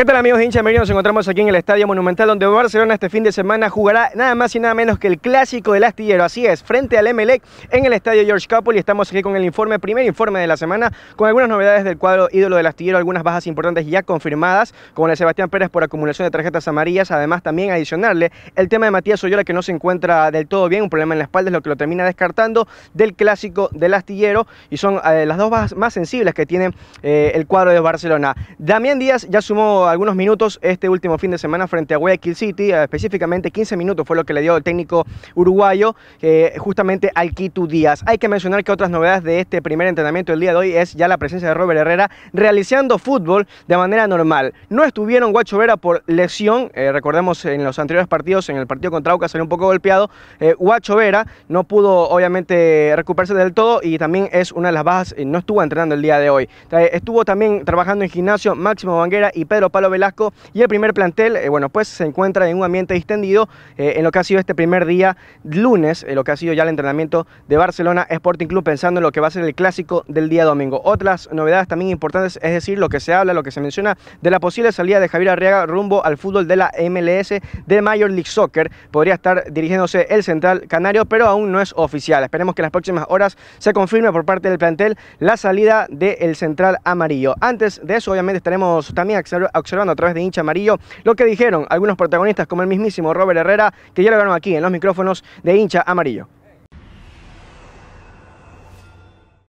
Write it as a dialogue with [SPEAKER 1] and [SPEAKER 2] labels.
[SPEAKER 1] ¿Qué tal amigos de Hincha Merino? Nos encontramos aquí en el Estadio Monumental donde Barcelona este fin de semana jugará nada más y nada menos que el clásico del astillero. Así es, frente al Emelec en el Estadio George y Estamos aquí con el informe, primer informe de la semana, con algunas novedades del cuadro ídolo del astillero, algunas bajas importantes ya confirmadas, como la de Sebastián Pérez por acumulación de tarjetas amarillas. Además también adicionarle el tema de Matías Oyola que no se encuentra del todo bien, un problema en la espalda es lo que lo termina descartando del clásico del astillero. Y son eh, las dos bajas más sensibles que tiene eh, el cuadro de Barcelona. Damián Díaz ya sumó algunos minutos este último fin de semana frente a Guayaquil City, eh, específicamente 15 minutos fue lo que le dio el técnico uruguayo eh, justamente al Quito Díaz. Hay que mencionar que otras novedades de este primer entrenamiento del día de hoy es ya la presencia de Robert Herrera realizando fútbol de manera normal. No estuvieron Guacho Vera por lesión, eh, recordemos en los anteriores partidos, en el partido contra Aucas salió un poco golpeado, Guacho Vera no pudo obviamente recuperarse del todo y también es una de las bajas, no estuvo entrenando el día de hoy. Estuvo también trabajando en gimnasio Máximo Vanguera y Pedro Paz Velasco y el primer plantel, eh, bueno, pues se encuentra en un ambiente distendido eh, en lo que ha sido este primer día lunes, en lo que ha sido ya el entrenamiento de Barcelona Sporting Club, pensando en lo que va a ser el clásico del día domingo. Otras novedades también importantes, es decir, lo que se habla, lo que se menciona de la posible salida de Javier Arriaga rumbo al fútbol de la MLS de Major League Soccer. Podría estar dirigiéndose el central canario, pero aún no es oficial. Esperemos que en las próximas horas se confirme por parte del plantel la salida del central amarillo. Antes de eso, obviamente, estaremos también a observando a través de hincha amarillo lo que dijeron algunos protagonistas como el mismísimo Robert Herrera, que ya lo ganó aquí en los micrófonos de hincha amarillo.